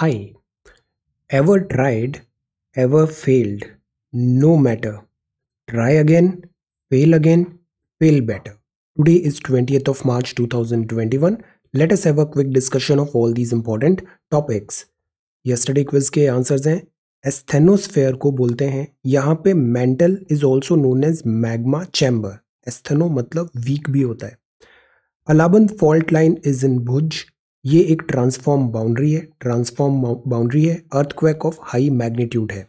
High ever tried ever failed no matter try again fail again fail better today is twenty of March two thousand twenty one let's have quick discussion of all these important topics yesterday quiz के answers हैं asthenosphere को बोलते हैं यहाँ पे mantle is also known as magma chamber astheno मतलब weak भी होता है Allahbund fault line is in Bhuj ये एक ट्रांसफॉर्म बाउंड्री है ट्रांसफॉर्म बाउंड्री है अर्थक्वेक ऑफ हाई मैग्नीट्यूड है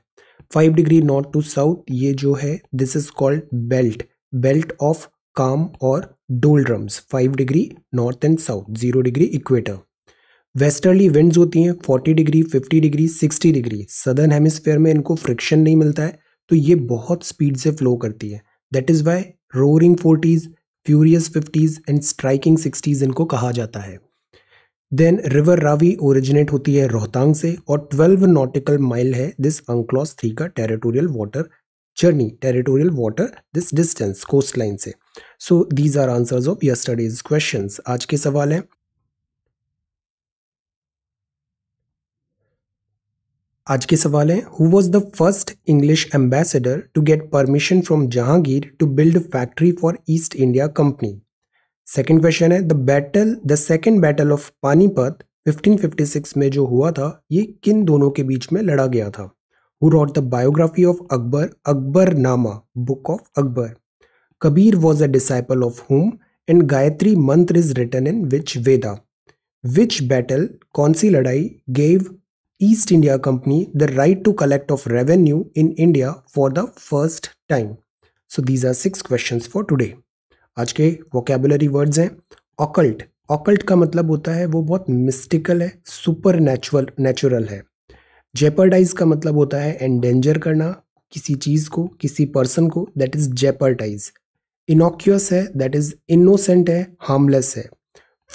five degree north to south ये जो है this is called belt belt of calm और doldrums five degree north and south zero degree equator westerly winds होती हैं forty degree fifty degree sixty degree southern hemisphere में इनको friction नहीं मिलता है तो ये बहुत स्पीड से फ्लो करती है that is why roaring forties furious fifties and striking sixties इनको कहा जाता है देन रिवर रावी ओरिजिनेट होती है रोहतांग से और 12 नॉटिकल माइल है दिस अंक्लॉस थ्री का territorial water journey territorial water this distance coast line से so these are answer of your studies question आज के सवाल हैं आज के सवाल हैं who was the first English ambassador to get permission from Jahangir to build factory for East India Company second question है the battle the second battle of Panipat 1556 में जो हुआ था ये किन दोनों के बीच में लड़ा गया था who wrote the biography of Akbar Akbar Nama book of Akbar Kabir was a disciple of home and Gayatri Mantra is written in which Veda which battle कौन सी लड़ाई gave East India Company the right to collect of revenue in India for the first time so these are six questions for today आज के vocabulary words हैं occult occult का मतलब होता है वो बहुत मिस्टिकल है सुपर नेचुरल नेचुरल है जेपरडाइज का मतलब होता है एंडेंजर करना किसी चीज़ को किसी पर्सन को दैट इज़ जेपरडाइज इनोक्यूस है दैट इज़ इनोसेंट है हार्मलेस है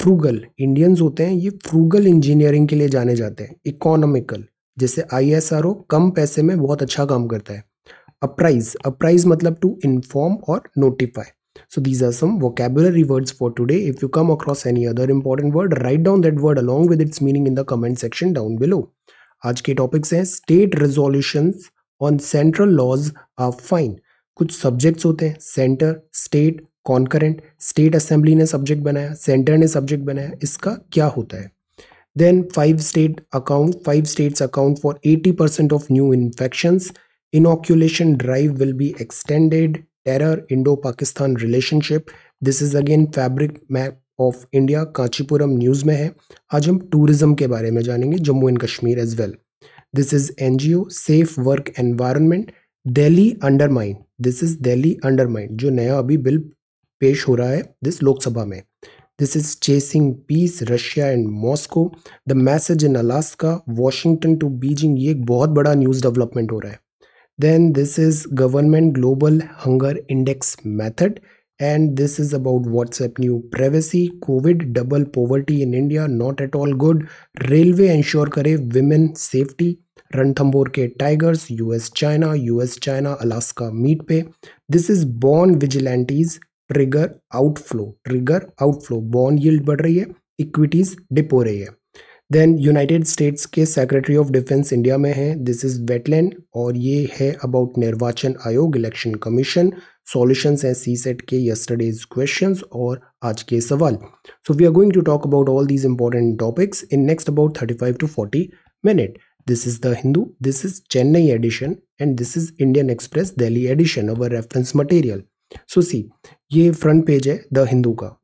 फ्रूगल इंडियंस होते हैं ये फ्रूगल इंजीनियरिंग के लिए जाने जाते हैं इकोनॉमिकल जैसे आई कम पैसे में बहुत अच्छा काम करता है अप्राइज अप्राइज मतलब टू इन्फॉर्म और notify So these are some vocabulary words for today. If you come across any other important word, write down that word along with its meaning in the comment section down below. Today's topics is state resolutions on central laws are fine. कुछ subjects होते हैं center, state, concurrent. State assembly ने subject बनाया centre ने subject बनाया इसका क्या होता है Then five state account, five states account for 80 percent of new infections. Inoculation drive will be extended. Terror Indo Pakistan relationship this is again fabric map of India Kanchipuram news में है आज हम टूरिज़्म के बारे में जानेंगे Jammu and Kashmir as well this is N G O safe work environment Delhi under mind this is Delhi mind जो नया अभी बिल पेश हो रहा है दिस लोकसभा में this is chasing peace Russia and Moscow the message in Alaska Washington to Beijing ये एक बहुत बड़ा न्यूज़ डेवलपमेंट हो रहा है then this is government global hunger index method and this is about whatsapp new privacy covid double poverty in india not at all good railway ensure kare women safety Ranthambore के tigers US China US China Alaska meet पे this is born vigilantes trigger outflow trigger outflow bond yield बढ़ रही है equities dip हो रही है then United States के secretary of defence India में है दिस इज़ वेटलैंड और ये है अबाउट निर्वाचन आयोग इलेक्शन कमीशन सॉल्यूशंस हैं सी सेट e के यस्टरडेज क्वेश्चंस और आज के सवाल so we are going to talk about all these important topics in next about thirty five to forty minute this is the Hindu this is Chennai edition and this is Indian Express Delhi edition our reference material so see ये front page है the Hindu का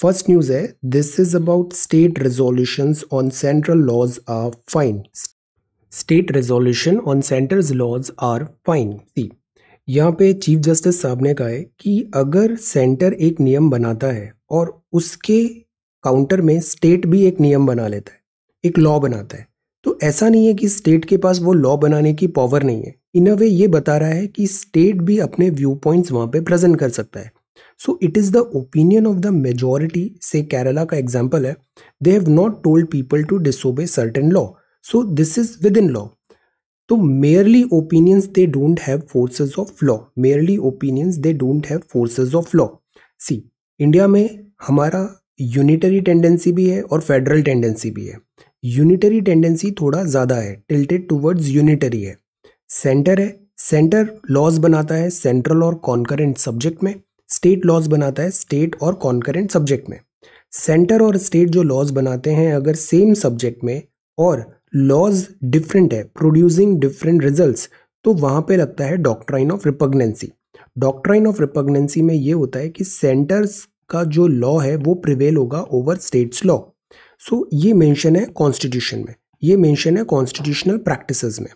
first news है this is about state resolution on central laws are fine state resolution on central laws are fine see यहाँ पे chief justice साहब ने कहा है कि अगर सेंटर एक नियम बनाता है और उसके काउंटर में स्टेट भी एक नियम बना लेता है एक लॉ बनाता है तो ऐसा नहीं है कि स्टेट के पास वो लॉ बनाने की पावर नहीं है इन अ वे ये बता रहा है कि स्टेट भी अपने व्यू पॉइंट्स वहाँ पे प्रेजेंट कर सकता है so it is the opinion of the majority से केरला का एग्जाम्पल है they have not told people to disobey certain law so this is within law तो merely opinions they don't have forces of law merely opinions they don't have forces of law see India में हमारा unitary tendency भी है और federal tendency भी है unitary tendency थोड़ा ज़्यादा है टिल्टेड टूवर्ड्स यूनिटरी है सेंटर है सेंटर लॉज बनाता है सेंट्रल और कॉन्करेंट सब्जेक्ट में स्टेट लॉज बनाता है स्टेट और कॉन्करेंट सब्जेक्ट में सेंटर और स्टेट जो लॉज बनाते हैं अगर सेम सब्जेक्ट में और लॉज डिफरेंट है प्रोड्यूसिंग डिफरेंट रिजल्ट्स तो वहाँ पे लगता है doctrine of repugnancy doctrine of repugnancy में ये होता है कि सेंटर्स का जो लॉ है वो प्रिवेल होगा ओवर स्टेट्स लॉ सो ये मेंशन है कॉन्स्टिट्यूशन में ये मेंशन है कॉन्स्टिट्यूशनल प्रैक्टिसेस में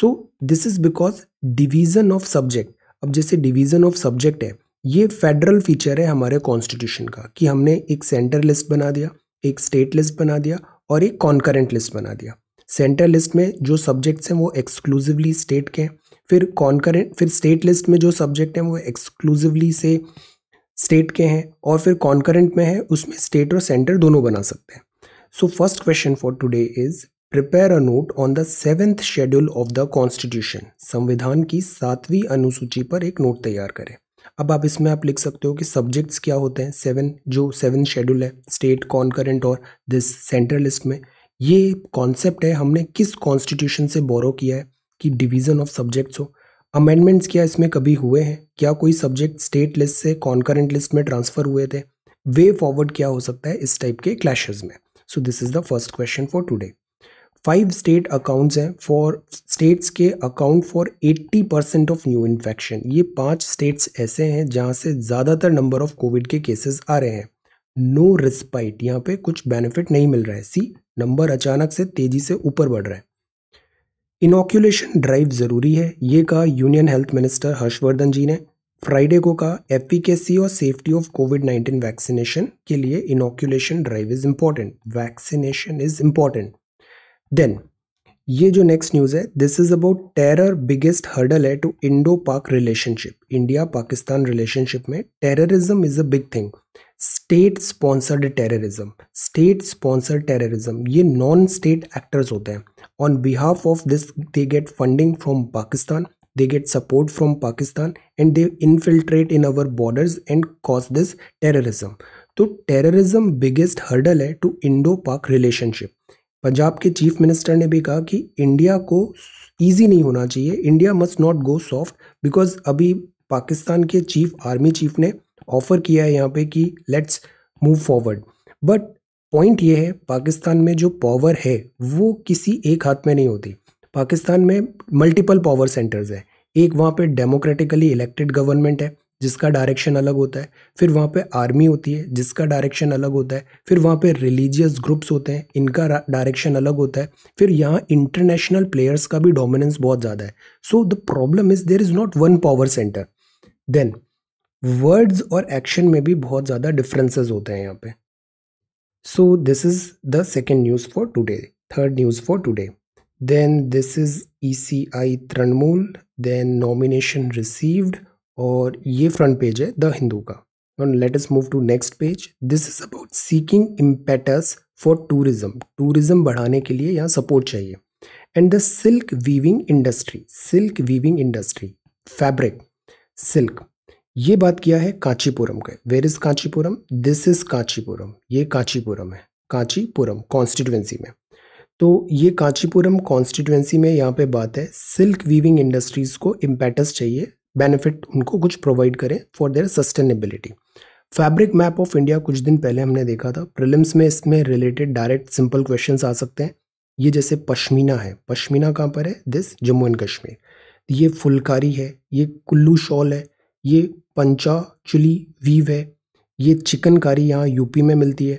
so this is because division of subject अब जैसे डिवीजन ऑफ सब्जेक्ट है ये फेडरल फीचर है हमारे कॉन्स्टिट्यूशन का कि हमने एक सेंटर लिस्ट बना दिया एक स्टेट लिस्ट बना दिया और एक कॉन्करेंट लिस्ट बना दिया सेंटर लिस्ट में जो सब्जेक्ट्स हैं वो एक्सक्लूसिवली स्टेट के हैं फिर कॉन्करेंट फिर स्टेट लिस्ट में जो सब्जेक्ट हैं वो एक्सक्लूसिवली से स्टेट के हैं और फिर कॉन्करेंट में है उसमें स्टेट और सेंटर दोनों बना सकते हैं so first question for today is prepare a note on the seventh schedule of the constitution संविधान की सातवीं अनुसूची पर एक नोट तैयार करें अब आप इसमें आप लिख सकते हो कि सब्जेक्ट्स क्या होते हैं सेवन जो सेवन शेड्यूल है स्टेट कॉन्करेंट और दिस सेंट्रल लिस्ट में ये कॉन्सेप्ट है हमने किस कॉन्स्टिट्यूशन से बोरो किया है कि डिवीज़न ऑफ सब्जेक्ट्स हो अमेंडमेंट्स क्या इसमें कभी हुए हैं क्या कोई सब्जेक्ट स्टेट लिस्ट से कॉन्करेंट लिस्ट में ट्रांसफ़र हुए थे वे फॉरवर्ड क्या हो सकता है इस टाइप के क्लैशेज में so this is the first question for today five state accounts हैं फॉर स्टेट्स के account for 80 percent of new infection ये पांच स्टेट्स ऐसे हैं जहां से ज़्यादातर नंबर ऑफ कोविड के केसेस आ रहे हैं नो रिस्पाइट यहाँ पे कुछ बेनिफिट नहीं मिल रहा है सी नंबर अचानक से तेज़ी से ऊपर बढ़ रहा है इनोक्यूलेशन ड्राइव ज़रूरी है ये कहा union health minister Harshvardhan ji ने फ्राइडे को कहा एफिकेसी और safety of covid nineteen vaccination के लिए inoculation drive is important vaccination is important then ये जो नेक्स्ट न्यूज़ है this is about terror biggest hurdle है to Indo Pak relationship India Pakistan relationship में terrorism is a big thing state sponsored terrorism state sponsored terrorism ये non state actors होते हैं on behalf of this they get funding from Pakistan they get support from Pakistan and they infiltrate in our borders and cause this terrorism तो terrorism biggest hurdle है to Indo Pak relationship Punjab के chief minister ने भी कहा कि India को easy नहीं होना चाहिए India must not go soft because अभी पाकिस्तान के चीफ आर्मी चीफ ने ऑफर किया है यहाँ पे कि let's move forward but point ये है पाकिस्तान में जो पावर है वो किसी एक हाथ में नहीं होती पाकिस्तान में मल्टीपल पावर सेंटर्स हैं एक वहाँ पे डेमोक्रेटिकली इलेक्टेड गवर्नमेंट है जिसका डायरेक्शन अलग होता है फिर वहाँ पे आर्मी होती है जिसका डायरेक्शन अलग होता है फिर वहाँ पे रिलीजियस ग्रुप्स होते हैं इनका डायरेक्शन अलग होता है फिर यहाँ इंटरनेशनल प्लेयर्स का भी डोमिनेंस बहुत ज़्यादा है so the problem is there is not one power centre then words और एक्शन में भी बहुत ज़्यादा डिफरेंसेस होते हैं यहाँ पे so this is the second news for today third news for today this is E C I Trinamool then nomination received और ये फ्रंट पेज है द हिंदू का और let us move to next page this is about seeking impetus for tourism tourism बढ़ाने के लिए यहाँ support चाहिए and the silk weaving industry silk weaving industry fabric silk ये बात किया है कांचीपुरम का where is Kanchipuram this is Kanchipuram ये कांचीपुरम है कांचीपुरम कॉन्स्टिट्युएंसी में तो ये कांचीपुरम कॉन्स्टिट्यूएंसी में यहाँ पे बात है सिल्क वीविंग इंडस्ट्रीज़ को इम्पैटस चाहिए बेनिफिट उनको कुछ प्रोवाइड करें for their sustainability fabric map of India कुछ दिन पहले हमने देखा था प्रिलिम्स में इसमें रिलेटेड डायरेक्ट सिंपल क्वेश्चन आ सकते हैं ये जैसे पश्मीना है पश्मीना कहाँ पर है दिस जम्मू एंड कश्मीर ये फुलकारी है ये कुल्लू शॉल है ये पंचा चुली वीव है ये चिकनकारी यहाँ यूपी में मिलती है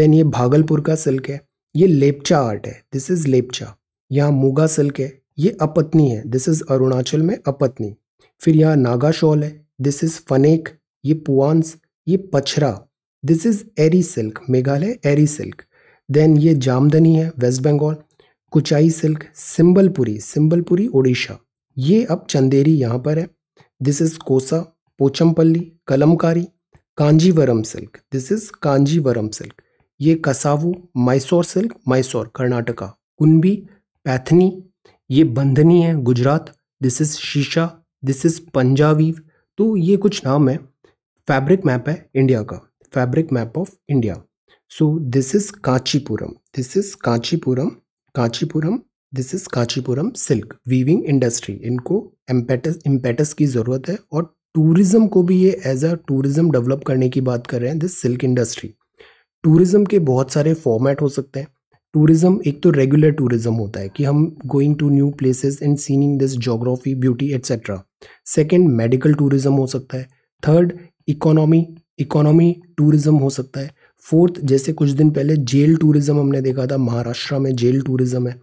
देन ये भागलपुर का सिल्क है ये लेपचा आर्ट है दिस इज़ लेपचा यहाँ मूगा सिल्क है ये अपत्नी है दिस इज़ अरुणाचल में अपत्नी फिर यहाँ नागा शॉल है दिस इज फनेक ये पुआंस ये Pachra this is Eri silk Meghalaya Eri silk then ये जामदनी है वेस्ट बंगाल कुचाई सिल्क सिम्बलपुरी सिम्बलपुरी ओडिशा ये अब चंदेरी यहाँ पर है this is Kosa Pochampally Kalamkari Kanjeevaram silk this is Kanjeevaram silk ये कसावू मैसोर सिल्क मैसोर कर्नाटका कुनबी पैथनी ये बंधनी है Gujarat this is Sheesha this is Punjabi तो ये कुछ नाम है फैब्रिक मैप है इंडिया का fabric map of India so this is Kanchipuram this is Kanchipuram Kanchipuram this is Kanchipuram silk weaving industry इनको एम्पेटस इम्पेटस की ज़रूरत है और टूरिज़्म को भी ये एज अ टूरिज़्म डेवलप करने की बात कर रहे हैं दिस सिल्क इंडस्ट्री टूरिज़्म के बहुत सारे फॉर्मेट हो सकते हैं टूरिज़्म एक तो रेगुलर टूरिज़्म होता है कि हम going to new places and seeing this geography beauty etcetera second medical tourism हो सकता है थर्ड इकोनॉमी इकोनॉमी टूरिज़्म हो सकता है फोर्थ जैसे कुछ दिन पहले जेल टूरिज़्म हमने देखा था महाराष्ट्र में जेल टूरिज़्म है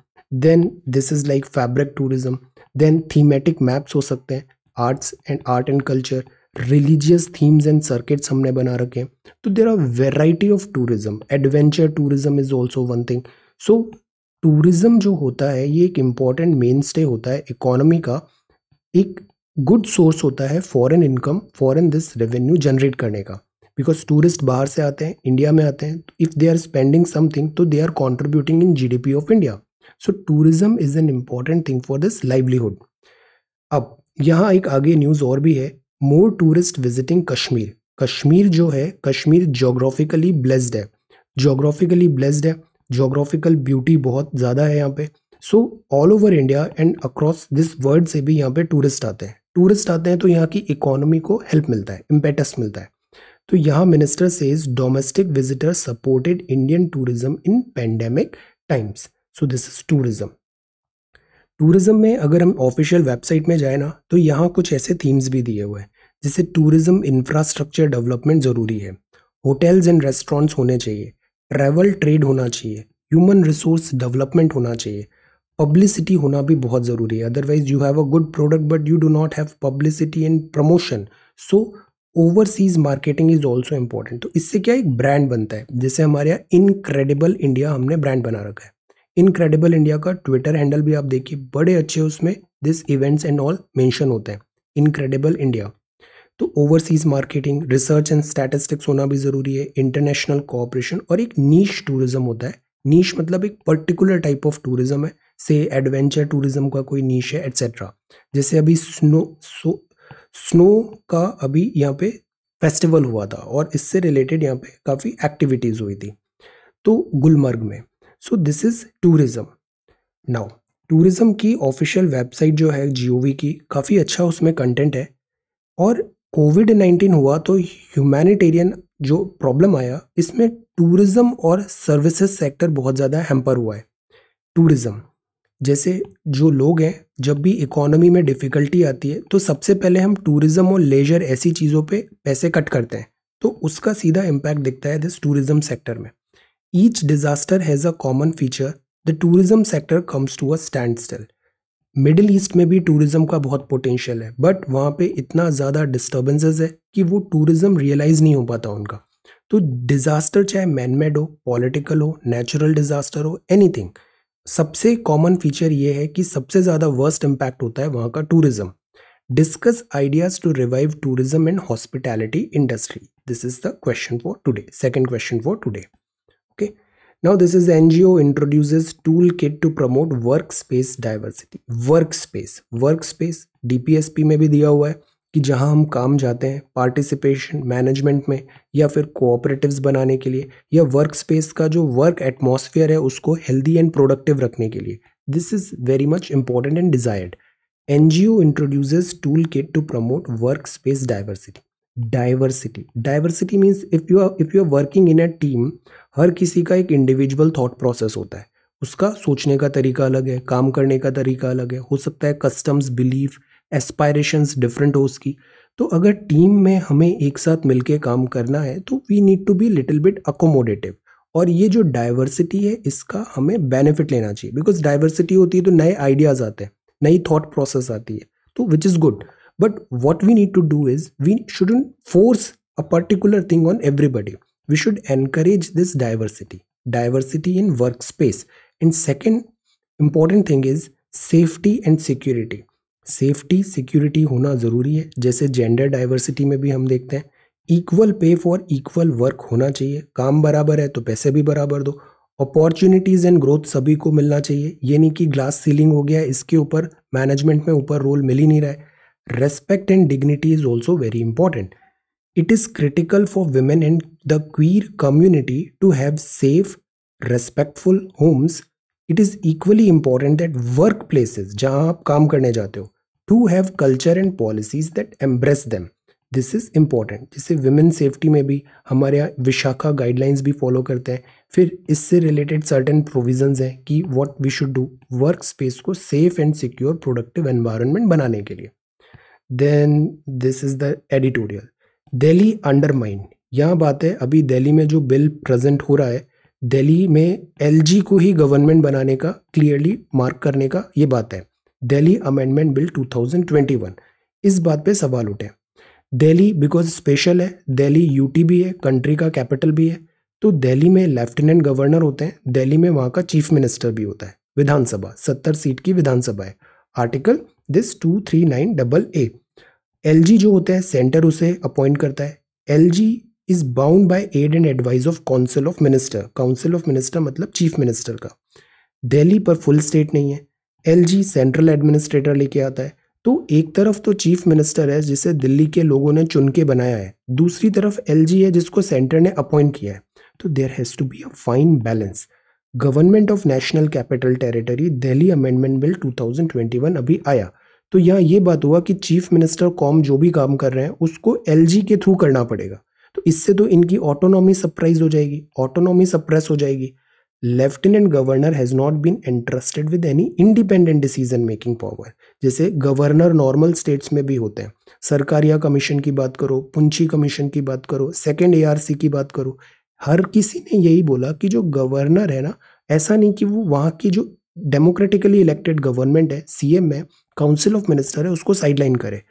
then this is like fabric tourism then thematic maps हो सकते हैं arts and art and culture religious themes and circuits हमने बना रखे हैं तो there are variety of tourism adventure tourism is also one thing so tourism जो होता है ये एक इम्पॉर्टेंट मेन स्टे होता है इकोनॉमी का एक गुड सोर्स होता है foreign income foreign this revenue generate करने का बिकॉज टूरिस्ट बाहर से आते हैं इंडिया में आते हैं if they are spending something तो they are contributing in P of India so tourism is an important thing for this livelihood अब यहाँ एक आगे न्यूज़ और भी है more tourist visiting Kashmir Kashmir जो है कश्मीर जोग्राफिकली ब्लेस्ड है जोग्राफिकली ब्लेस्ड है जोग्राफिकल ब्यूटी बहुत ज़्यादा है यहाँ पे so all over India and across this world से भी यहाँ पे टूरिस्ट आते हैं टूरिस्ट आते हैं तो यहाँ की इकोनॉमी को हेल्प मिलता है इम्पेटस मिलता है तो यहाँ minister says domestic visitor supported Indian tourism in pandemic times so this is tourism tourism में अगर हम ऑफिशियल वेबसाइट में जाए ना तो यहाँ कुछ ऐसे थीम्स भी दिए हुए हैं जैसे टूरिज़्म इंफ्रास्ट्रक्चर डेवलपमेंट ज़रूरी है होटल्स एंड रेस्टोरेंट्स होने चाहिए ट्रैवल ट्रेड होना चाहिए ह्यूमन रिसोर्स डेवलपमेंट होना चाहिए पब्लिसिटी होना भी बहुत ज़रूरी है otherwise you have a good product but you do not have publicity and promotion so overseas marketing is also important तो इससे क्या एक ब्रांड बनता है जैसे हमारे यहाँ इनक्रेडिबल इंडिया हमने ब्रांड बना रखा है इनक्रेडिबल इंडिया का ट्विटर हैंडल भी आप देखिए बड़े अच्छे उसमें this events and all mention होते हैं इनक्रेडिबल इंडिया तो overseas marketing research and statistics होना भी ज़रूरी है इंटरनेशनल कोऑपरेशन और एक नीच टूरिज्म होता है नीच मतलब एक पर्टिकुलर टाइप ऑफ टूरिज्म है से एडवेंचर टूरिज्म का कोई नीच है एट्सेट्रा जैसे अभी स्नो सो स्नो का अभी यहाँ पे फेस्टिवल हुआ था और इससे रिलेटेड यहाँ पे काफ़ी एक्टिविटीज़ हुई थी तो गुलमर्ग में so this is tourism now tourism की ऑफिशियल वेबसाइट जो है जी की काफ़ी अच्छा उसमें कंटेंट है और कोविड नाइन्टीन हुआ तो ह्यूमैनिटेरियन जो प्रॉब्लम आया इसमें टूरिज़्म और सर्विसेज सेक्टर बहुत ज़्यादा हेम्पर हुआ है टूरिज़्म जैसे जो लोग हैं जब भी इकोनॉमी में डिफ़िकल्टी आती है तो सबसे पहले हम टूरिज़्म और लेजर ऐसी चीज़ों पे पैसे कट करते हैं तो उसका सीधा इम्पैक्ट दिखता है दिस टूरिज़्म सेक्टर में Each disaster has a common feature the tourism sector comes to a standstill Middle East में भी टूरिज्म का बहुत पोटेंशियल है बट वहाँ पे इतना ज़्यादा डिस्टर्बेंसेज है कि वो टूरिज्म रियलाइज़ नहीं हो पाता उनका तो डिज़ास्टर चाहे मैनमेड हो पॉलिटिकल हो नेचुरल डिज़ास्टर हो एनीथिंग सबसे कॉमन फीचर ये है कि सबसे ज़्यादा वर्स्ट इम्पैक्ट होता है वहाँ का tourism discuss ideas to revive tourism and hospitality industry this is the question for today second question for today Now this is NGO introduces toolkit to promote workspace diversity. Workspace, workspace DPSP में भी दिया हुआ है कि जहां हम काम जाते हैं पार्टिसिपेशन मैनेजमेंट में या फिर कोऑपरेटिव्स बनाने के लिए या स्पेस का जो वर्क एटमॉस्फेयर है उसको हेल्दी एंड प्रोडक्टिव रखने के लिए this is very much important and desired N G O introduces tool kit to promote work space diversity diversity diversity means if you are if you are working in a हर किसी का एक individual thought process होता है उसका सोचने का तरीका अलग है काम करने का तरीका अलग है हो सकता है कस्टम्स बिलीफ एस्पायरेशंस डिफरेंट हो उसकी तो अगर टीम में हमें एक साथ मिलकर काम करना है तो we need to be little bit accommodative और ये जो डाइवर्सिटी है इसका हमें बेनिफिट लेना चाहिए बिकॉज डाइवर्सिटी होती है तो नए आइडियाज़ आते हैं नई थॉट प्रोसेस आती है तो which is good but what we need to do is we shouldn't force a particular thing on everybody we should encourage this diversity diversity in workspace and second important thing is safety and security safety security होना ज़रूरी है जैसे gender diversity में भी हम देखते हैं equal pay for equal work होना चाहिए काम बराबर है तो पैसे भी बराबर दो अपॉर्चुनिटीज़ एंड ग्रोथ सभी को मिलना चाहिए ये नहीं कि ग्लास सीलिंग हो गया इसके ऊपर मैनेजमेंट में ऊपर रोल मिल ही नहीं रहा है respect and dignity is also very important it is critical for women the the queer community to have safe, respectful homes. It is equally important that workplaces, जहाँ आप काम करने जाते हो to have culture and policies that embrace them this is important जिससे women safety में भी हमारे यहाँ विशाखा गाइडलाइंस भी फॉलो करते हैं फिर इससे रिलेटेड सर्टन प्रोविजन हैं कि what we should do work space को safe and secure productive environment बनाने के लिए then this is the editorial Delhi undermine यहाँ बात है अभी दिल्ली में जो बिल प्रेजेंट हो रहा है दिल्ली में एलजी को ही गवर्नमेंट बनाने का क्लियरली मार्क करने का ये बात है दिल्ली अमेंडमेंट बिल 2021 इस बात पे सवाल उठे दिल्ली बिकॉज स्पेशल है दिल्ली यूटी भी है कंट्री का कैपिटल भी है तो दिल्ली में लेफ्टिनेंट गवर्नर होते हैं दिल्ली में वहाँ का चीफ मिनिस्टर भी होता है विधानसभा सत्तर सीट की विधानसभा है article this two three nine double A L जो होता है सेंटर उसे अपॉइंट करता है L is bound by aid and advice of council of minister council of minister मतलब चीफ मिनिस्टर का दिल्ली पर फुल स्टेट नहीं है एल सेंट्रल एडमिनिस्ट्रेटर लेके आता है तो एक तरफ तो चीफ मिनिस्टर है जिसे दिल्ली के लोगों ने चुन के बनाया है दूसरी तरफ एल है जिसको सेंटर ने अपॉइंट किया है तो there has to be a fine balance government of national capital territory Delhi amendment bill 2021 अभी आया तो यहाँ ये बात हुआ कि चीफ मिनिस्टर कॉम जो भी काम कर रहे हैं उसको एल के थ्रू करना पड़ेगा तो इससे तो इनकी ऑटोनॉमी सप्राइज हो जाएगी ऑटोनॉमी सप्रेस हो जाएगी lieutenant governor has not been interested with any independent decision making power जैसे गवर्नर नॉर्मल स्टेट्स में भी होते हैं सरकारिया कमीशन की बात करो पुंछी कमीशन की बात करो सेकेंड ए की बात करो हर किसी ने यही बोला कि जो गवर्नर है ना ऐसा नहीं कि वो वहाँ की जो डेमोक्रेटिकली इलेक्टेड गवर्नमेंट है सीएम है काउंसिल ऑफ मिनिस्टर है उसको साइडलाइन करे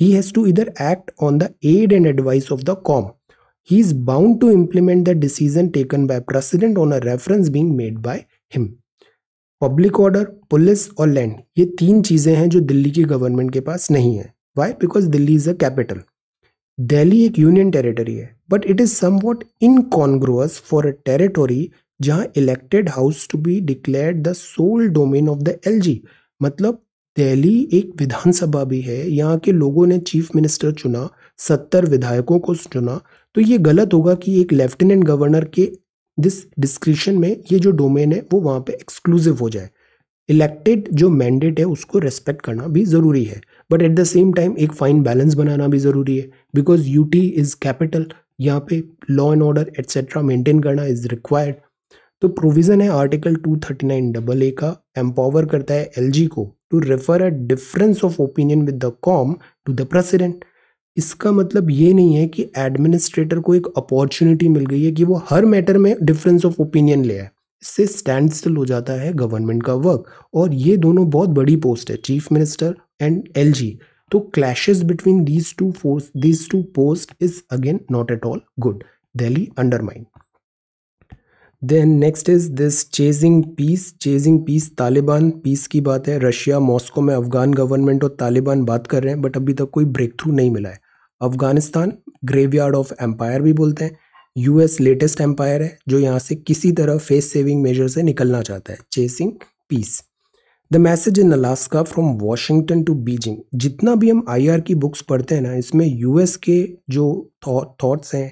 ही हैज़ टू इधर act on the aid and advice of the com he is bound to implement the decision taken by president on a reference being made by him public order police और land ये तीन चीज़ें हैं जो दिल्ली की government के पास नहीं है why because Delhi is a capital Delhi एक यूनियन टेरिटरी है but it is somewhat for a territory जहां elected house to be declare the sole domain of the L मतलब दिल्ली एक विधानसभा भी है यहाँ के लोगों ने चीफ मिनिस्टर चुना सत्तर विधायकों को चुना तो ये गलत होगा कि एक लेफ्टिनेंट गवर्नर के दिस डिस्क्रिप्शन में ये जो डोमेन है वो वहाँ पे एक्सक्लूसिव हो जाए इलेक्टेड जो मैंडेट है उसको रेस्पेक्ट करना भी ज़रूरी है but at the same time एक फाइन बैलेंस बनाना भी ज़रूरी है because U T is capital यहाँ पे law and order etcetera maintain करना इज़ रिक्वायर्ड तो प्रोविज़न है article two thirty nine double A का एम्पावर करता है जी को to refer a difference of opinion with the कॉम टू द प्रेसिडेंट इसका मतलब ये नहीं है कि एडमिनिस्ट्रेटर को एक अपॉर्चुनिटी मिल गई है कि वो हर मैटर में डिफरेंस ऑफ ओपिनियन ले आए इससे स्टैंड स्टिल हो जाता है गवर्नमेंट का वर्क और ये दोनों बहुत बड़ी पोस्ट है चीफ मिनिस्टर एंड जी तो clash between these two forces these two post is again not at all good Delhi undermined then next is this chasing peace chasing peace Taliban peace की बात है रशिया मॉस्को में अफगान गवर्नमेंट और तालिबान बात कर रहे हैं बट अभी तक कोई ब्रेक थ्रू नहीं मिला है अफगानिस्तान ग्रेवयार्ड ऑफ एम्पायर भी बोलते हैं यूएस लेटेस्ट एम्पायर है जो यहाँ से किसी तरह फेस सेविंग मेजर से निकलना चाहता है chasing peace the message in Alaska from Washington to Beijing जितना भी हम आर की बुक्स पढ़ते हैं ना इसमें यूएस के जो थॉट्स हैं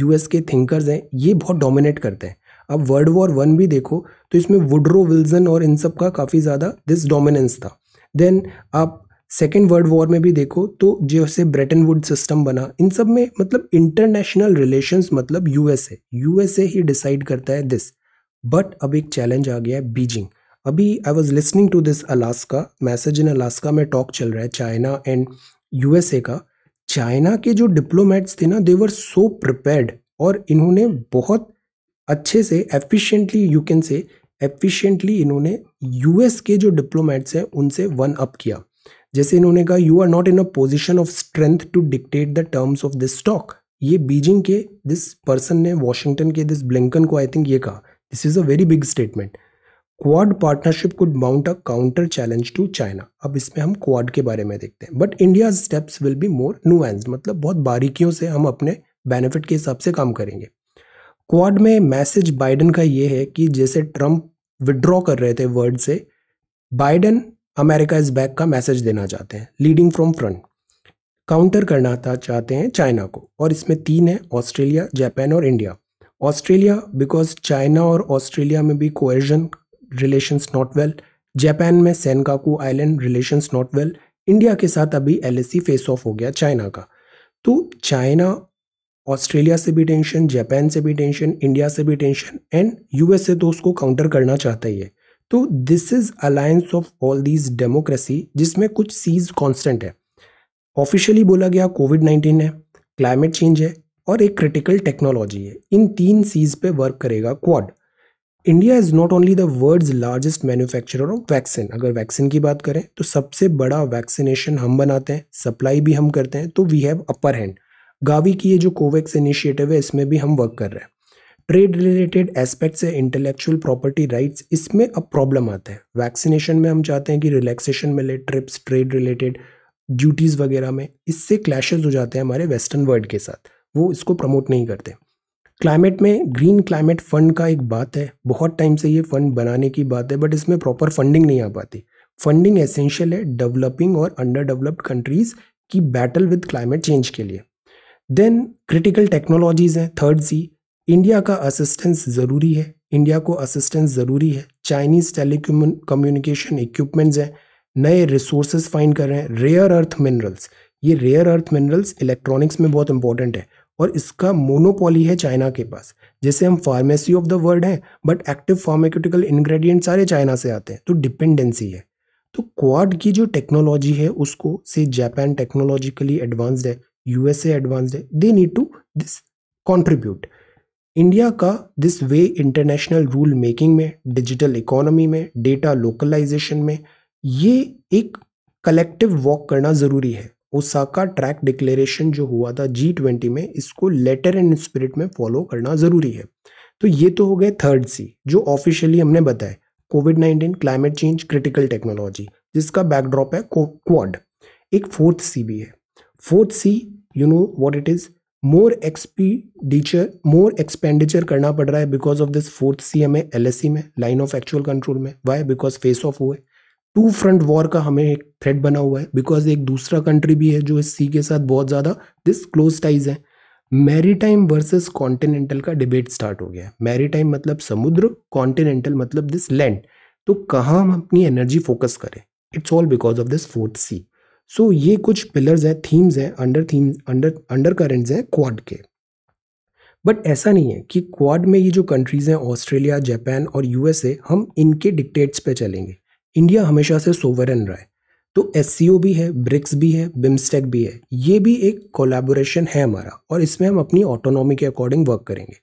यूएस के थिंकर्स हैं ये बहुत डोमिनेट करते हैं अब वर्ल्ड वॉर वन भी देखो तो इसमें वुड्रो विल्सन और इन सब का काफ़ी ज़्यादा दिस डोमिनेंस था देन आप सेकेंड वर्ल्ड वॉर में भी देखो तो जैसे ब्रेटन वुड सिस्टम बना इन सब में मतलब इंटरनेशनल रिलेशंस मतलब यूएसए यूएसए ही डिसाइड करता है दिस बट अब एक चैलेंज आ गया है बीजिंग अभी I was listening to this Alaska message in Alaska में टॉक चल रहा है चाइना एंड यूएसए का चाइना के जो डिप्लोमेट्स थे ना दे वर सो प्रिपेयर्ड और इन्होंने बहुत अच्छे से efficiently you can say efficiently इन्होंने यूएस के जो डिप्लोमेट्स हैं उनसे वन अप किया जैसे इन्होंने कहा you are not in a position of strength to dictate the terms of this stock ये बीजिंग के दिस पर्सन ने वॉशिंगटन के दिस ब्लिंकन को आई थिंक ये कहा this is a very big statement Quad partnership could mount a counter challenge to China अब इसमें हम क्वाड के बारे में देखते हैं but India steps will be more nuance मतलब बहुत बारीकियों से हम अपने बेनिफिट के हिसाब से काम करेंगे क्वाड में मैसेज बाइडन का ये है कि जैसे ट्रंप विड्रॉ कर रहे थे वर्ड से बाइडन अमेरिका इज बैक का मैसेज देना चाहते हैं लीडिंग फ्रॉम फ्रंट काउंटर करना था चाहते हैं चाइना को और इसमें तीन है ऑस्ट्रेलिया जापान और इंडिया ऑस्ट्रेलिया बिकॉज चाइना और ऑस्ट्रेलिया में भी कोएजन रिलेशंस नॉट वेल जापान में Senkaku island relations not well India के साथ अभी एल फेस ऑफ हो गया चाइना का तो चाइना ऑस्ट्रेलिया से भी टेंशन जापान से भी टेंशन इंडिया से भी टेंशन एंड यूएसए तो उसको काउंटर करना चाहता ही है तो this is alliance of all these democracy जिसमें कुछ सीज कॉन्स्टेंट है ऑफिशियली बोला गया कोविड नाइन्टीन है क्लाइमेट चेंज है और एक क्रिटिकल टेक्नोलॉजी है इन तीन सीज पे वर्क करेगा Quad India is not only the world's largest manufacturer of vaccine अगर वैक्सीन की बात करें तो सबसे बड़ा वैक्सीनेशन हम बनाते हैं सप्लाई भी हम करते हैं तो we have upper hand Gavi की ये जो कोवैक्स इनिशिएटिव है इसमें भी हम वर्क कर रहे हैं ट्रेड रिलेटेड एस्पेक्ट्स है इंटेलेक्चुअल प्रॉपर्टी राइट्स इसमें अब प्रॉब्लम आता है वैक्सीनेशन में हम चाहते हैं कि रिलैक्सेशन मिले ट्रिप्स ट्रेड रिलेटेड ड्यूटीज़ वगैरह में इससे क्लैशेज हो जाते हैं हमारे वेस्टर्न वर्ल्ड के साथ वो इसको प्रमोट नहीं करते क्लाइमेट में ग्रीन क्लाइमेट फंड का एक बात है बहुत टाइम से ये फंड बनाने की बात है बट इसमें प्रॉपर फंडिंग नहीं आ पाती फंडिंग एसेंशियल है डेवलपिंग और अंडर डेवलप्ड कंट्रीज़ की बैटल विद क्लाइमेट चेंज के लिए देन क्रिटिकल टेक्नोलॉजीज़ हैं थर्ड सी इंडिया का असिस्टेंस ज़रूरी है इंडिया को असिस्टेंस ज़रूरी है चाइनीज़ टेली कम्युनिकेशन इक्विपमेंट्स हैं नए रिसोर्सेज फाइंड कर रहे हैं रेयर अर्थ मिनरल्स ये रेयर अर्थ मिनरल्स इलेक्ट्रॉनिक्स में बहुत इंपॉर्टेंट है और इसका मोनोपोली है चाइना के पास जैसे हम फार्मेसी ऑफ द वर्ल्ड हैं बट एक्टिव फार्मेक्यूटिकल इंग्रेडिएंट सारे चाइना से आते हैं तो डिपेंडेंसी है तो क्वाड की जो टेक्नोलॉजी है उसको से जापान टेक्नोलॉजिकली एडवांस्ड है यूएसए एडवांस है they need to this contribute India का this way international rule making में डिजिटल इकोनॉमी में डेटा लोकलाइजेशन में ये एक कलेक्टिव वॉक करना ज़रूरी है ओसाका ट्रैक डिक्लेरेशन जो हुआ था जी ट्वेंटी में इसको लेटर एंड स्पिरिट में फॉलो करना ज़रूरी है तो ये तो हो गए थर्ड सी जो ऑफिशियली हमने बताया COVID nineteen climate change critical technology जिसका बैकड्रॉप है क्वाड एक फोर्थ सी भी है fourth C you know what it is more expenditure more expenditure करना पड़ रहा है because of this fourth C हमें एल एस सी में लाइन ऑफ एक्चुअल कंट्रोल में वाई बिकॉज फेस ऑफ हुए टू फ्रंट वॉर का हमें एक थ्रेड बना हुआ है बिकॉज एक दूसरा कंट्री भी है जो इस सी के साथ बहुत ज़्यादा दिस क्लोज टाइज है मैरीटाइम वर्सेज कॉन्टिनेंटल का डिबेट स्टार्ट हो गया है टाइम मतलब समुद्र कॉन्टिनेंटल मतलब दिस लैंड तो कहाँ हम अपनी एनर्जी फोकस करें it's all because of this fourth C so so, ये कुछ पिलर्स हैं थीम्स हैं under theme under undercurrents हैं क्वाड के बट ऐसा नहीं है कि क्वाड में ये जो कंट्रीज़ हैं ऑस्ट्रेलिया जापान और यूएसए हम इनके डिक्टेट्स पे चलेंगे इंडिया हमेशा से सोवरन रहा है तो एस भी है ब्रिक्स भी है बिम्स्टेक भी है ये भी एक कोलेबोरेशन है हमारा और इसमें हम अपनी ऑटोनॉमी के अकॉर्डिंग वर्क करेंगे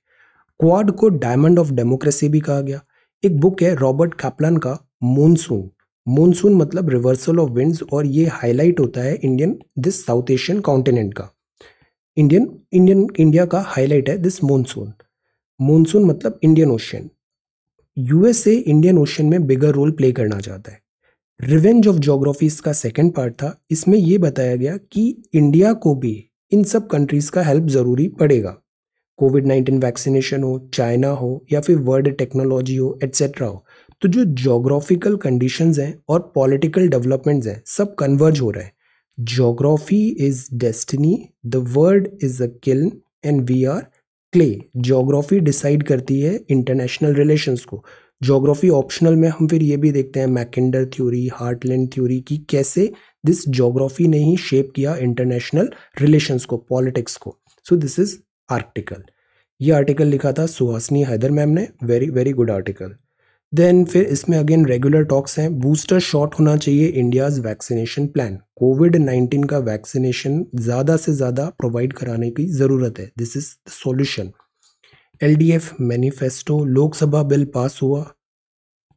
क्वाड को डायमंड ऑफ डेमोक्रेसी भी कहा गया एक बुक है रॉबर्ट कैपलन का मोनसून मानसून मतलब रिवर्सल ऑफ विंड्स और ये हाईलाइट होता है Indian this South Asian continent का इंडियन इंडियन इंडिया का हाईलाइट है दिस मानसून मानसून मतलब Indian Ocean USA Indian Ocean में बिगर रोल प्ले करना चाहता है रिवेंज ऑफ जोग्राफी इसका सेकेंड पार्ट था इसमें यह बताया गया कि इंडिया को भी इन सब कंट्रीज़ का हेल्प ज़रूरी पड़ेगा कोविड नाइन्टीन वैक्सीनेशन हो चाइना हो या फिर वर्ल्ड टेक्नोलॉजी हो एट्सेट्रा हो तो जो जोग्राफिकल कंडीशंस हैं और पॉलिटिकल डेवलपमेंट्स हैं सब कन्वर्ज हो रहे हैं geography is destiny the world is a kiln and we are clay geography decide करती है इंटरनेशनल रिलेशंस को जोग्राफी ऑप्शनल में हम फिर ये भी देखते हैं मैकेंडर थ्योरी हार्टलैंड थ्योरी की कैसे दिस जोग्राफी ने ही शेप किया इंटरनेशनल रिलेशंस को पॉलिटिक्स को सो दिस इज आर्टिकल ये आर्टिकल लिखा था सुहासनी हैदर मैम ने very very good article then फिर इसमें अगेन रेगुलर टॉक्स हैं बूस्टर शॉट होना चाहिए इंडियाज़ वैक्सीनेशन प्लान कोविड 19 का वैक्सीनेशन ज़्यादा से ज़्यादा प्रोवाइड कराने की ज़रूरत है this is the D F manifesto Lok Sabha bill pass हुआ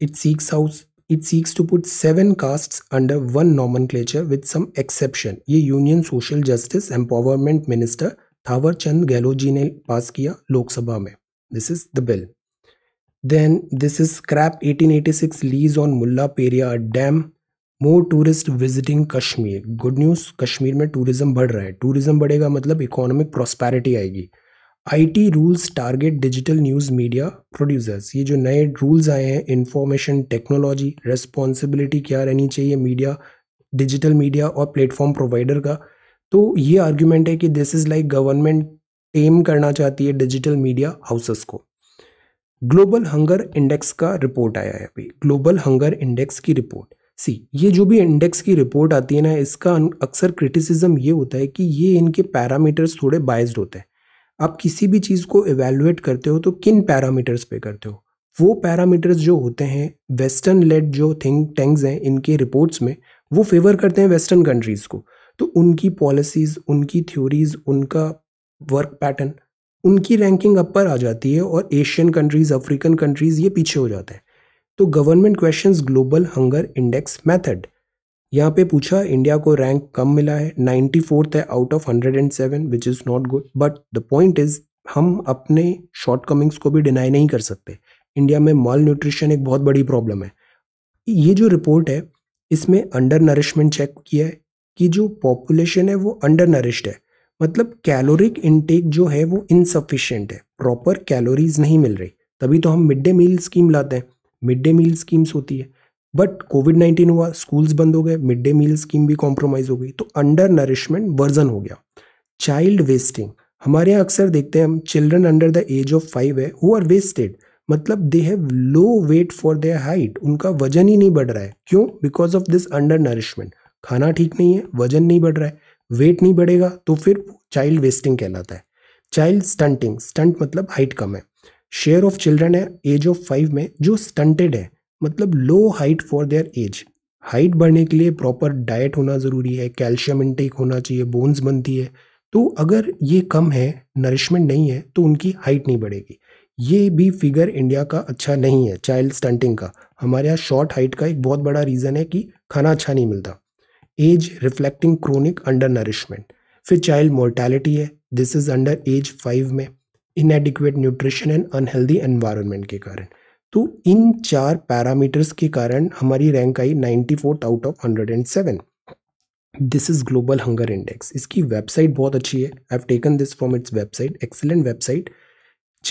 it seeks house it seeks to put seven caste under one nomenclature with some exception ये union social justice empowerment minister Thawarchand Gehlot ji ने पास किया लोकसभा में this is the bill Then this is scrap 1886 lease on Mulla Peria dam. More tourist visiting Kashmir good news Kashmir में tourism बढ़ रहा है tourism बढ़ेगा मतलब इकोनॉमिक प्रॉस्पैरिटी आएगी IT rules target digital news media producers ये जो नए रूल्स आए हैं इन्फॉर्मेशन टेक्नोलॉजी रेस्पॉन्सिबिलिटी क्या रहनी चाहिए मीडिया डिजिटल मीडिया और प्लेटफॉर्म प्रोवाइडर का तो ये आर्ग्यूमेंट है कि this is like government aim करना चाहती है डिजिटल मीडिया हाउसेस को ग्लोबल हंगर इंडेक्स का रिपोर्ट आया है अभी ग्लोबल हंगर इंडेक्स की रिपोर्ट सी ये जो भी इंडेक्स की रिपोर्ट आती है ना इसका अक्सर क्रिटिसिज्म ये होता है कि ये इनके पैरामीटर्स थोड़े बाइज्ड होते हैं आप किसी भी चीज़ को एवेलुएट करते हो तो किन पैरामीटर्स पे करते हो वो पैरामीटर्स जो होते हैं वेस्टर्न लेड जो थिंक टैंक्स हैं इनके रिपोर्ट्स में वो फेवर करते हैं वेस्टर्न कंट्रीज़ को तो उनकी पॉलिसीज़ उनकी थ्योरीज़ उनका वर्क पैटर्न उनकी रैंकिंग अपर आ जाती है और एशियन कंट्रीज़ अफ्रीकन कंट्रीज़ ये पीछे हो जाते हैं तो government question global hunger index method यहाँ पे पूछा इंडिया को रैंक कम मिला है नाइन्टी फोर्थ है out of hundred and seven which is not good but the point is हम अपने शॉर्टकमिंग्स को भी डिनाई नहीं कर सकते इंडिया में मॉल न्यूट्रिशन एक बहुत बड़ी प्रॉब्लम है ये जो रिपोर्ट है इसमें अंडर नरिशमेंट चेक किया है कि जो पॉपुलेशन है वो अंडर नरिश्ड है मतलब कैलोरिक इनटेक जो है वो इनसफिशियंट है प्रॉपर कैलोरीज नहीं मिल रही तभी तो हम मिड डे मील स्कीम लाते हैं मिड डे मील स्कीम्स होती है बट कोविड नाइन्टीन हुआ स्कूल्स बंद हो गए मिड डे मील स्कीम भी कॉम्प्रोमाइज़ हो गई तो अंडर नरिशमेंट वर्जन हो गया चाइल्ड वेस्टिंग हमारे यहाँ अक्सर देखते हैं हम children under the age of five है हु आर वेस्टेड मतलब they have low weight for their height उनका वजन ही नहीं बढ़ रहा है क्यों because of this undernourishment खाना ठीक नहीं है वजन नहीं बढ़ रहा है वेट नहीं बढ़ेगा तो फिर चाइल्ड वेस्टिंग कहलाता है चाइल्ड स्टंटिंग स्टंट मतलब हाइट कम है शेयर ऑफ चिल्ड्रन है एज ऑफ फाइव में जो स्टंटेड है मतलब low height for their age height बढ़ने के लिए प्रॉपर डाइट होना ज़रूरी है कैल्शियम इनटेक होना चाहिए बोन्स बनती है तो अगर ये कम है नरिशमेंट नहीं है तो उनकी हाइट नहीं बढ़ेगी ये भी फिगर इंडिया का अच्छा नहीं है चाइल्ड स्टंटिंग का हमारे यहाँ शॉर्ट हाइट का एक बहुत बड़ा रीज़न है कि खाना अच्छा नहीं मिलता age reflecting chronic undernourishment फिर चाइल्ड मोर्टेलिटी है this is under age five में inadequate nutrition and unhealthy environment के कारण तो इन चार पैरामीटर्स के कारण हमारी रैंक आई ninety fourth out of hundred and seven this is global hunger index इसकी वेबसाइट बहुत अच्छी है I have taken this from its website excellent website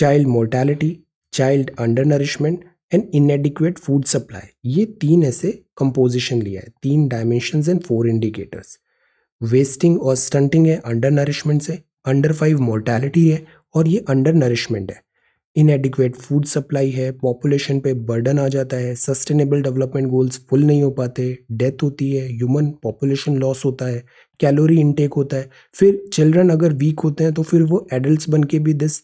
child mortality child undernourishment and inadequate food supply ये तीन ऐसे composition लिया है तीन dimension and four indicators wasting और स्टंटिंग है अंडर नरिशमेंट से अंडर फाइव मोर्टैलिटी है और ये अंडर नरिशमेंट है इनएडिक्वेट फूड सप्लाई है पॉपुलेशन पे बर्डन आ जाता है सस्टेनेबल डेवलपमेंट गोल्स फुल नहीं हो पाते डेथ होती है ह्यूमन पॉपुलेशन लॉस होता है कैलोरी इनटेक होता है फिर चिल्ड्रन अगर वीक होते हैं तो फिर वो एडल्ट बन के भी this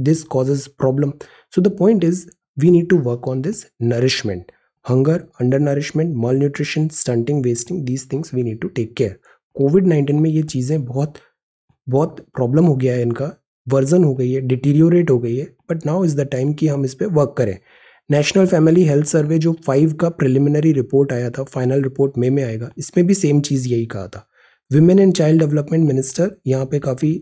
this causes problem so the point is we need to work on this nourishment hunger undernourishment malnutrition stunting wasting these things we need to take care COVID nineteen में ये चीज़ें बहुत बहुत problem हो गया है इनका version हो गई है डिटीरियोरेट हो गई है but now is the time कि हम इस पर वर्क करें नेशनल फैमिली हेल्थ सर्वे जो फाइव का प्रिलिमिनरी रिपोर्ट आया था फाइनल रिपोर्ट मे में आएगा इसमें भी सेम चीज़ यही कहा था women and child development minister यहाँ पे काफ़ी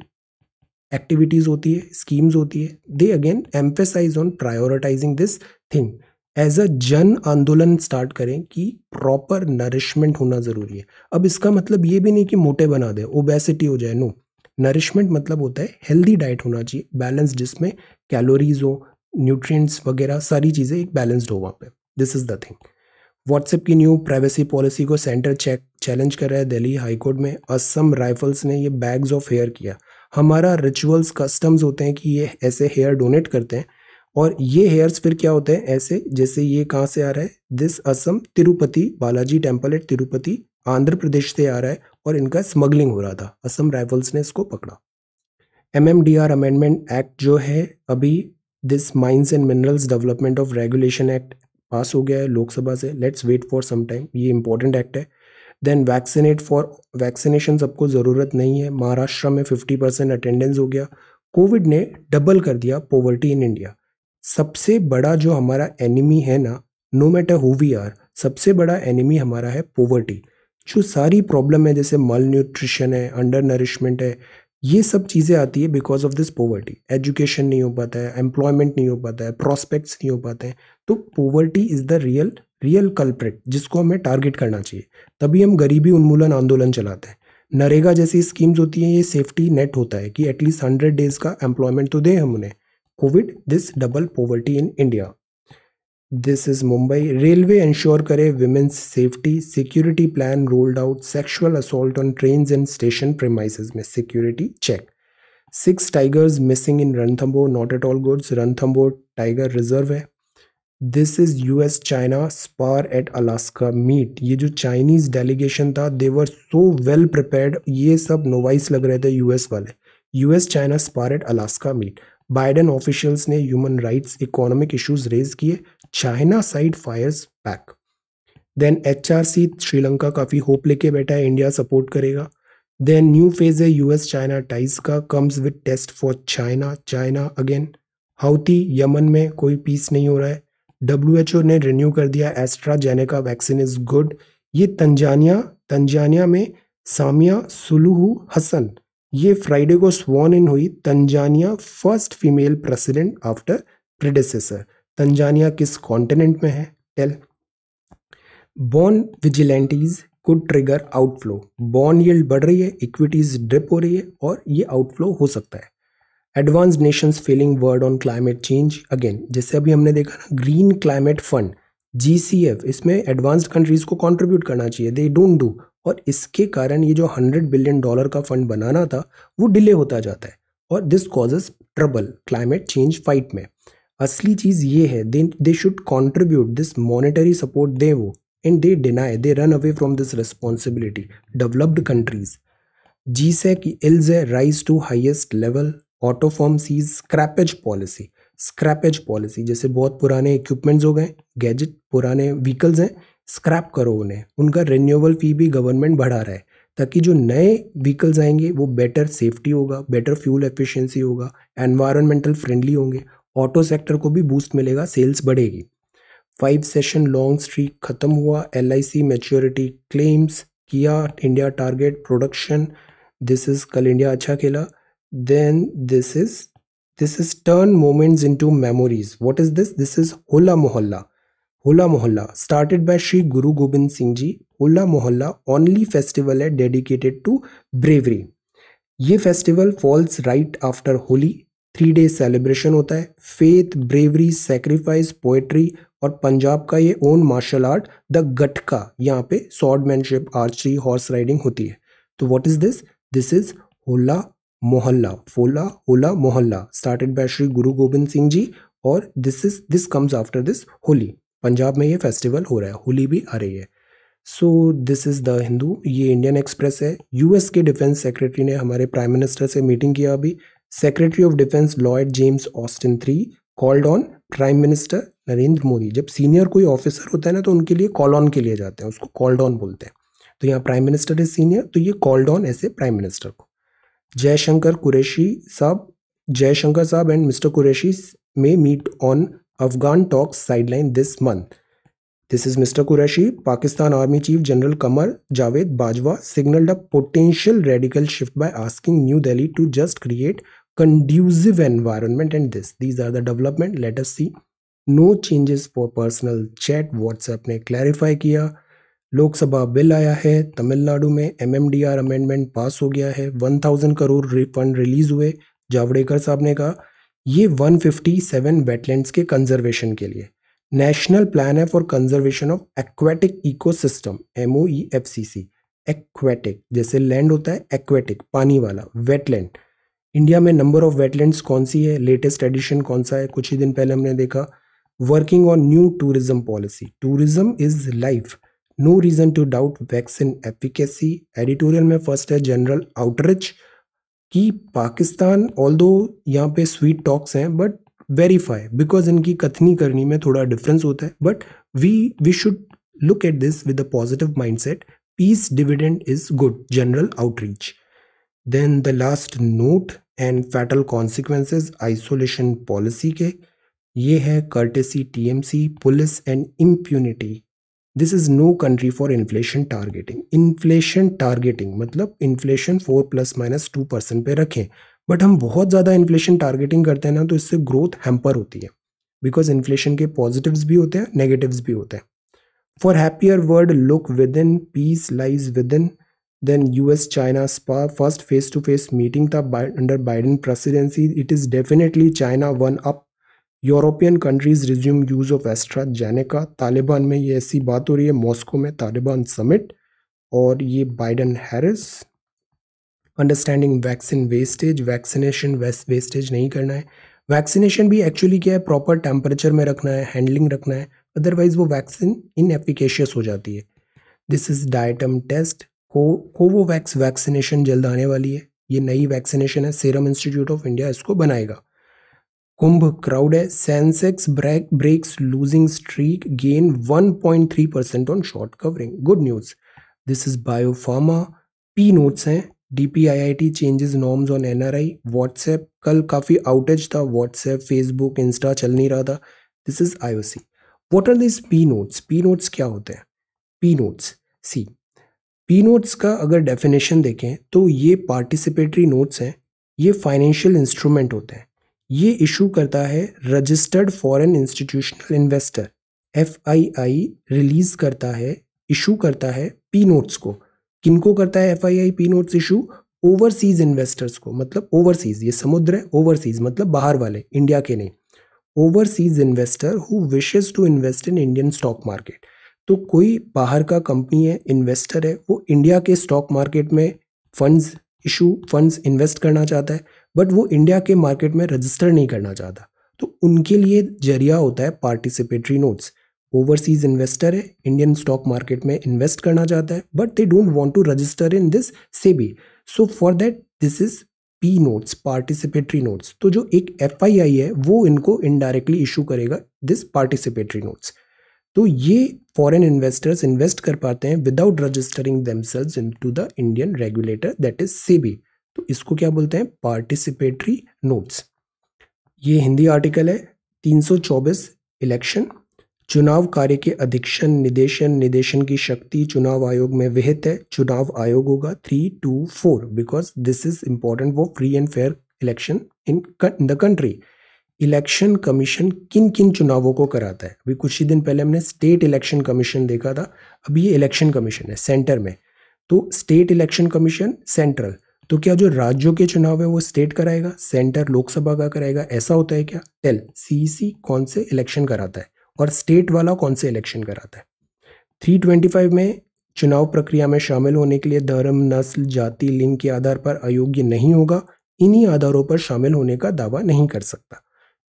एक्टिविटीज़ होती है स्कीम्स होती है they again emphasize on prioritizing this thing as a Jan Andolan start करें कि प्रॉपर नरिशमेंट होना ज़रूरी है अब इसका मतलब ये भी नहीं कि मोटे बना दें ओबेसिटी हो जाए नो नरिशमेंट मतलब होता है हेल्दी डाइट होना चाहिए बैलेंस जिसमें कैलोरीज हो न्यूट्रिएंट्स वगैरह सारी चीज़ें एक बैलेंस्ड हो वहाँ पे this is the thing WhatsApp की न्यू प्राइवेसी पॉलिसी को सेंटर चेक चैलेंज कर रहा है दिल्ली हाईकोर्ट में असम राइफल्स ने ये बैग्स ऑफ हेयर किया हमारा रिचुअल्स कस्टम्स होते हैं कि ये ऐसे हेयर डोनेट करते हैं और ये हेयर्स फिर क्या होते हैं ऐसे जैसे ये कहाँ से आ रहा है this Assam Tirupati Balaji temple at Tirupati Andhra Pradesh से आ रहा है और इनका स्मगलिंग हो रहा था असम राइफल्स ने इसको पकड़ा M M D R amendment act जो है अभी this mines and minerals development of regulation act pass हो गया है लोकसभा से let's wait for some time ये इंपॉर्टेंट एक्ट है देन वैक्सीनेट फॉर वैक्सीनेशन सबको ज़रूरत नहीं है महाराष्ट्र में फिफ्टी परसेंट अटेंडेंस हो गया कोविड ने डबल कर दिया पोवर्टी इन इंडिया सबसे बड़ा जो हमारा एनिमी है ना no matter who we are सबसे बड़ा एनिमी हमारा है पोवर्टी जो सारी प्रॉब्लम है जैसे मल न्यूट्रिशन है अंडर नरिशमेंट है ये सब चीज़ें आती है because of this poverty education नहीं हो पाता है एम्प्लॉयमेंट नहीं हो पाता है प्रॉस्पेक्ट्स नहीं हो पाते हैं तो poverty is the real real culprit जिसको हमें टारगेट करना चाहिए तभी हम गरीबी उन्मूलन आंदोलन चलाते हैं नरेगा जैसी स्कीम्स होती हैं ये सेफ्टी नेट होता है कि एटलीस्ट हंड्रेड डेज का एम्प्लॉयमेंट तो दे हम उन्हें covid this double poverty in India this is Mumbai railway ensure करे women's safety security plan rolled out sexual assault on train and station premises में security check six tigers missing in Ranthambore not at all goods Ranthambore tiger reserve है this is U S China spar at Alaska meet ये जो Chinese delegation था देवर so well prepare ये सब novice लग रहे थे यूएस वाले US China spar at Alaska meet Biden officials ने human rights economic issues raise किए China side fires back then H R C Sri Lanka काफ़ी होप लेके बैठा है इंडिया सपोर्ट करेगा देन न्यू फेज है यूएस चाइना टाइज का comes with test for China China again Houthi Yemen में कोई पीस नहीं हो रहा है डब्ल्यू ने रिन्यू कर दिया एस्ट्राजेनेका वैक्सीन इज़ गुड ये तंजानिया तंजानिया में सामिया सुलूहू हसन ये फ्राइडे को स्वॉन इन हुई Tanzania first female president after predecessor Tanzania किस कॉन्टिनेंट में है tell bond vigilantes could trigger outflow bond yield बढ़ रही है इक्विटीज ड्रिप हो रही है और ये आउटफ्लो हो सकता है advance nation feeling word on climate change again जैसे अभी हमने देखा ना ग्रीन क्लाइमेट फंड जी इसमें एडवांस्ड कंट्रीज़ को कंट्रीब्यूट करना चाहिए दे डोंट डू और इसके कारण ये जो हंड्रेड बिलियन डॉलर का फंड बनाना था वो डिले होता जाता है और this causes trouble climate change fight में असली चीज़ ये है they they should contribute this monetary support they वो and they deny they run away from this responsibility developed countries जी से कि ills rise to highest level auto form sees scrappage policy scrappage policy जैसे बहुत पुराने equipments हो गए gadget पुराने व्हीकल्स हैं स्क्रैप करो उन्हें उनका रिन्यूएबल फ़ी भी गवर्नमेंट बढ़ा रहा है ताकि जो नए व्हीकल्स आएंगे वो बेटर सेफ्टी होगा बेटर फ्यूल एफिशिएंसी होगा एनवायरमेंटल फ्रेंडली होंगे ऑटो सेक्टर को भी बूस्ट मिलेगा सेल्स बढ़ेगी फाइव सेशन लॉन्ग स्ट्रीक खत्म हुआ L I C maturity claims किया India target production this is कल इंडिया अच्छा खेला then this is this is turn moments into memories what is this this is hola mohalla hola mohalla started by shri guru gobind singh ji hola mohalla only festival is dedicated to bravery ye festival falls right after holi three day celebration होता है faith bravery sacrifice poetry और पंजाब का ये own martial art the Gatka यहाँ पे swordsmanship archery horse riding होती है तो what is this this is Hola Mohalla फोला होला मोहल्ला स्टार्टेड बाय श्री गुरु गोबिंद सिंह जी और this is this comes after this Holi Punjab में ये फेस्टिवल हो रहा है होली भी आ रही है so this is the Hindu ये इंडियन एक्सप्रेस है यूएस के डिफेंस सेक्रेटरी ने हमारे प्राइम मिनिस्टर से मीटिंग किया अभी secretary of defence Lloyd James Austin three called on prime minister Narendra Modi जब सीनियर कोई ऑफिसर होता है ना तो उनके लिए कॉल ऑन के लिए जाते हैं उसको कॉल्ड ऑन बोलते हैं तो यहाँ प्राइम मिनिस्टर इज सीनियर तो ये कॉल्ड ऑन ऐसे प्राइम मिनिस्टर को Jayashankar Qureshi Saab, Jayashankar Saab and Mr. Qureshi may meet on Afghan talks sideline this month. This is Mr. Qureshi, Pakistan Army Chief General Kamar Javed Bajwa signaled a potential radical shift by asking New Delhi to just create conducive environment and this. These are the development. Let us see. No changes for personal chat. WhatsApp ne clarify किया. Lok Sabha bill आया है तमिलनाडु में MMDR amendment पास हो गया है 1000 crore refund release हुए जावड़ेकर साहब ने कहा ये 157 वेटलैंड्स के कंजर्वेशन के लिए नेशनल प्लान है for conservation of aquatic ecosystem M O E F C C aquatic जैसे लैंड होता है एक्वेटिक पानी वाला वेटलैंड इंडिया में नंबर ऑफ वेटलैंड्स कौन सी है लेटेस्ट एडिशन कौन सा है कुछ ही दिन पहले हमने देखा working on new tourism policy tourism is life no reason to doubt vaccine efficacy editorial में फर्स्ट है जनरल आउटरिच कि पाकिस्तान ऑल दो यहाँ पे स्वीट टॉक्स हैं बट वेरीफाई बिकॉज इनकी कथनी करनी में थोड़ा डिफरेंस होता है but we we should look at this with a positive mind set peace dividend is good general outreach then the last note and fatal consequences isolation policy के ये है courtesy T M C police and impunity this is no country for inflation targeting inflation targeting मतलब inflation four plus minus two percent पे रखें but हम बहुत ज़्यादा inflation targeting करते हैं ना तो इससे ग्रोथ हैम्पर होती है बिकॉज इन्फ्लेशन के पॉजिटिव्स भी होते हैं नेगेटिव्स भी होते हैं for happier world look within peace lies within then U S China spar first face to face meeting था under Biden presidency it is definitely China one up European countries resume use of AstraZeneca Taliban में ये ऐसी बात हो रही है Moscow में Taliban summit और ये Biden Harris understanding vaccine wastage vaccination wastage नहीं करना है वैक्सीनेशन भी एक्चुअली क्या है प्रॉपर टेम्परेचर में रखना है हैंडलिंग रखना है अदरवाइज वो वैक्सीन इनएफिकेशियस हो जाती है दिस इज़ डाइटम टेस्ट को कोवोवैक्स वैक्सीनेशन जल्द आने वाली है ये नई वैक्सीनेशन है सीरम इंस्टीट्यूट ऑफ इंडिया इसको बनाएगा कुंभ क्राउड है Sensex break breaks losing streak gain 1.3 percent on short covering good news this is biopharma P notes हैं DPIIT changes norms on NRI WhatsApp कल काफ़ी आउटेज था व्हाट्सएप फेसबुक इंस्टा चल नहीं रहा था this is IOC what are this P notes P notes क्या होते हैं P notes C P notes का अगर डेफिनेशन देखें तो ये पार्टिसिपेटरी नोट्स हैं ये फाइनेंशियल इंस्ट्रूमेंट होते हैं ये इशू करता है registered foreign institutional investor F release करता है इशू करता है पी नोट्स को किनको करता है F P notes issue overseas investors को मतलब ओवरसीज ये समुद्र है ओवरसीज मतलब बाहर वाले इंडिया के नहीं overseas investor who wishes to invest in Indian stock market तो कोई बाहर का कंपनी है इन्वेस्टर है वो इंडिया के स्टॉक मार्केट में फंड्स इशू फंड्स इन्वेस्ट करना चाहता है बट वो इंडिया के मार्केट में रजिस्टर नहीं करना चाहता तो उनके लिए जरिया होता है पार्टिसिपेटरी नोट्स ओवरसीज इन्वेस्टर है इंडियन स्टॉक मार्केट में इन्वेस्ट करना चाहता है but they don't want to register in this SEBI so for that this is P notes participatory notes तो जो एक एफ है वो इनको इनडायरेक्टली इशू करेगा दिस पार्टिसिपेटरी नोट्स तो ये फॉरेन इन्वेस्टर्स इन्वेस्ट कर पाते हैं without registering themselves into the Indian regulator that is SEBI तो इसको क्या बोलते हैं पार्टिसिपेटरी नोट्स ये हिंदी आर्टिकल है 324 इलेक्शन चुनाव कार्य के अधीक्षण निदेशन निदेशन की शक्ति चुनाव आयोग में विहित है चुनाव आयोग होगा three two four because this is important वो free and fair election in the country election commission किन किन चुनावों को कराता है अभी कुछ ही दिन पहले हमने स्टेट इलेक्शन कमीशन देखा था अभी ये इलेक्शन कमीशन है सेंटर में तो स्टेट इलेक्शन कमीशन सेंट्रल तो क्या जो राज्यों के चुनाव है वो स्टेट कराएगा सेंटर लोकसभा का कराएगा ऐसा होता है क्या टेल सीसी e कौन से इलेक्शन कराता है और स्टेट वाला कौन से इलेक्शन कराता है 325 में चुनाव प्रक्रिया में शामिल होने के लिए धर्म नस्ल जाति लिंग के आधार पर अयोग्य नहीं होगा इन्हीं आधारों पर शामिल होने का दावा नहीं कर सकता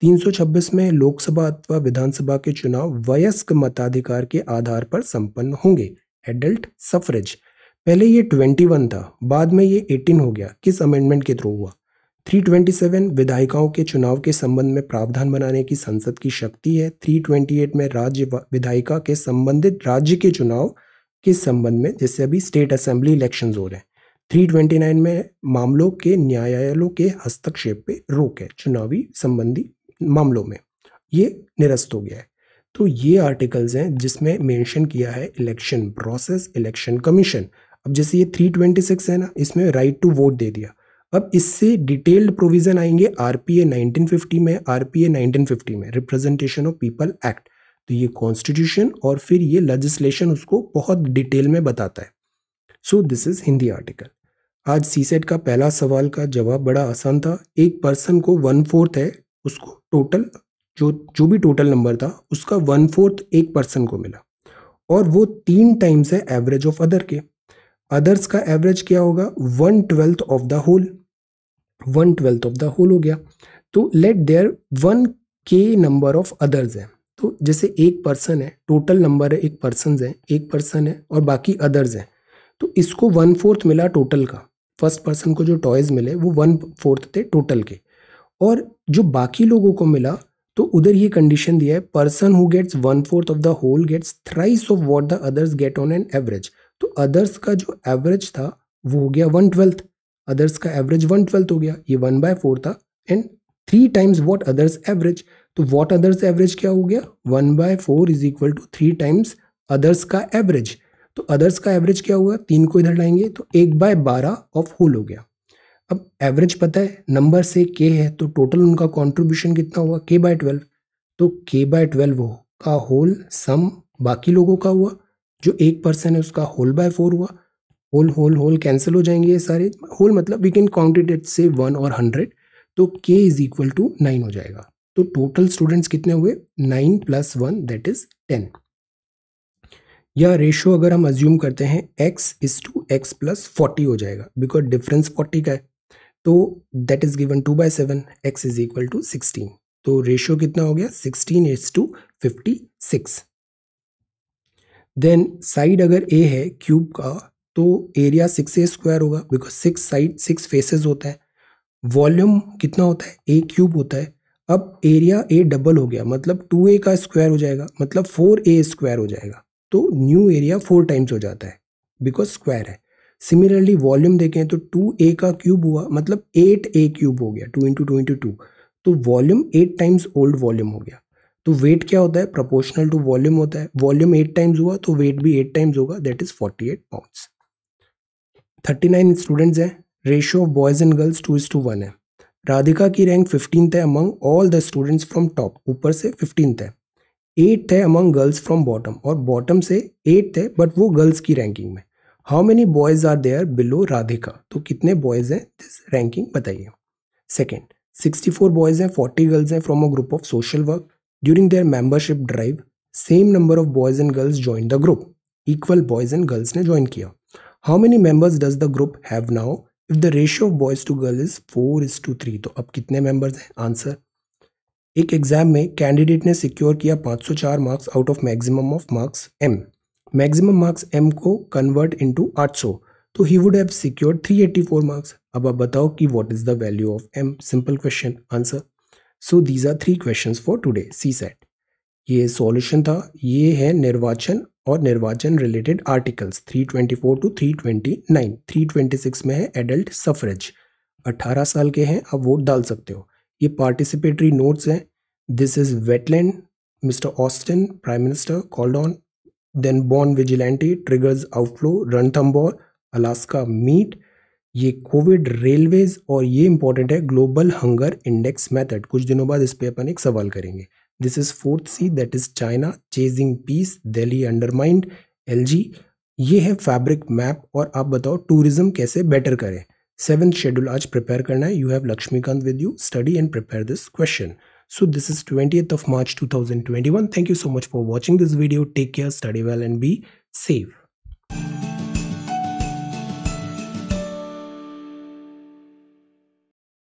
326 में लोकसभा अथवा विधानसभा के चुनाव वयस्क मताधिकार के आधार पर संपन्न होंगे एडल्ट सफरेज पहले ये ट्वेंटी वन था बाद में ये एटीन हो गया किस अमेंडमेंट के थ्रू हुआ 327 विधायिकाओं के चुनाव के संबंध में प्रावधान बनाने की संसद की शक्ति है 328 में राज्य विधायिका के संबंधित राज्य के चुनाव के संबंध में जैसे अभी स्टेट असेंबली इलेक्शन हो रहे हैं 329 में मामलों के न्यायालयों के हस्तक्षेप पे रोक है चुनावी संबंधी मामलों में ये निरस्त हो गया है तो ये आर्टिकल्स हैं जिसमें मेंशन किया है इलेक्शन प्रोसेस इलेक्शन कमीशन अब जैसे ये थ्री ट्वेंटी सिक्स है ना इसमें राइट टू वोट दे दिया अब इससे डिटेल्ड प्रोविजन आएंगे आरपीए 1950 में आरपीए 1950 में रिप्रेजेंटेशन ऑफ पीपल एक्ट तो ये कॉन्स्टिट्यूशन और फिर ये लेजिस्लेशन उसको बहुत डिटेल में बताता है so this is Hindi article आज सी सेट का पहला सवाल का जवाब बड़ा आसान था एक पर्सन को वन फोर्थ है उसको टोटल जो जो भी टोटल नंबर था उसका वन फोर्थ एक पर्सन को मिला और वो तीन टाइम्स है एवरेज ऑफ अदर के अदर्स का एवरेज क्या होगा one twelfth of the whole one twelfth of the whole हो गया तो let there one K number of others हैं तो जैसे एक पर्सन है टोटल नंबर है एक पर्सन है एक पर्सन है और बाकी अदर्स हैं तो इसको वन फोर्थ मिला टोटल का फर्स्ट पर्सन को जो टॉयज़ मिले वो वन फोर्थ थे टोटल के और जो बाकी लोगों को मिला तो उधर ये कंडीशन दिया है person who gets one fourth of the whole gets thrice of what the others get on an average तो अदर्स का जो एवरेज था वो हो गया वन ट्वेल्थ अदर्स का एवरेज वन ट्वेल्थ हो गया ये वन बाय फोर था and three times what others average तो वॉट अदर्स एवरेज क्या हो गया one by four is equal to three times others का एवरेज तो अदर्स का एवरेज क्या हुआ तीन को इधर लाएंगे तो एक बाय बारह ऑफ होल हो गया अब एवरेज पता है नंबर से के है तो टोटल उनका कॉन्ट्रीब्यूशन कितना हुआ के बाय ट्वेल्व तो के बाय ट्वेल्व का होल सम बाकी लोगों का हुआ जो एक पर्सन है उसका होल बाय फोर हुआ होल होल होल कैंसिल हो जाएंगे ये सारे होल मतलब we can count it say one और हंड्रेड तो K is equal to nine हो जाएगा तो टोटल स्टूडेंट्स कितने हुए nine plus one that is ten या रेशो अगर हम अज्यूम करते हैं x is to x plus forty हो जाएगा बिकॉज डिफरेंस फोर्टी का है तो that is given two by seven x is equal to sixteen तो रेशियो कितना हो गया sixteen is to fifty six then side अगर ए है क्यूब का तो एरिया सिक्स ए स्क्वायर होगा because six side six faces होता है वॉल्यूम कितना होता है ए क्यूब होता है अब एरिया ए डबल हो गया मतलब टू ए का स्क्वायर हो जाएगा मतलब फोर ए स्क्वायर हो जाएगा तो न्यू एरिया फोर टाइम्स हो जाता है बिकॉज स्क्वायर है सिमिलरली वॉल्यूम देखें तो टू ए का क्यूब हुआ मतलब एट ए क्यूब हो गया two into two into two तो volume eight times old volume हो गया तो वेट क्या होता है प्रोपोर्शनल टू वॉल्यूम होता है वॉल्यूम एट टाइम्स हुआ तो वेट भी एट टाइम्स होगा that is forty eight pound thirty nine students हैं ratio of boys and girls two is to one है राधिका की रैंक फिफ्टींथ है among all the students from top ऊपर से फिफ्टींथ है एट्थ है अमंग गर्ल्स फ्रॉम बॉटम और bottom से एट्थ है बट वो गर्ल्स की रैंकिंग में how many boys are there below Radhika तो कितने बॉयज हैं दिस रैंकिंग बताइए सेकेंड सिक्सटी फोर बॉयज हैं फोर्टी गर्ल्स हैं from a group of social work During their membership drive, same number of boys and girls joined the group. Equal boys and girls ने join किया. How many members does the group have now? If the ratio of boys to girls is 4 is to 3, तो अब कितने members हैं? Answer. एक exam में candidate ने secure किया 504 marks out of maximum of marks M maximum marks M को convert into 800 तो he would have secure 384 marks अब आप बताओ कि what is the value of M simple question answer so these are three question for today CSAT ये solution था ये है निर्वाचन और निर्वाचन रिलेटेड आर्टिकल्स 324 टू 329 326 में है एडल्ट सफरेज 18 साल के हैं आप वोट डाल सकते हो ये पार्टिसिपेटरी नोट्स हैं this is wetland mister Austin prime minister called on then born vigilante triggers outflow Ranthambore Alaska meet ये कोविड रेलवेज और ये इंपॉर्टेंट है ग्लोबल हंगर इंडेक्स मेथड कुछ दिनों बाद इस पर अपन एक सवाल करेंगे this is fourth C that is China chasing peace Delhi undermined L ये है फैब्रिक मैप और आप बताओ टूरिज्म कैसे बेटर करें सेवन शेड्यूल आज प्रिपेयर करना है you have Laxmikanth with you study and prepare this question so this is twenty of March two thousand twenty one thank you so much for watching this video take care study well and be safe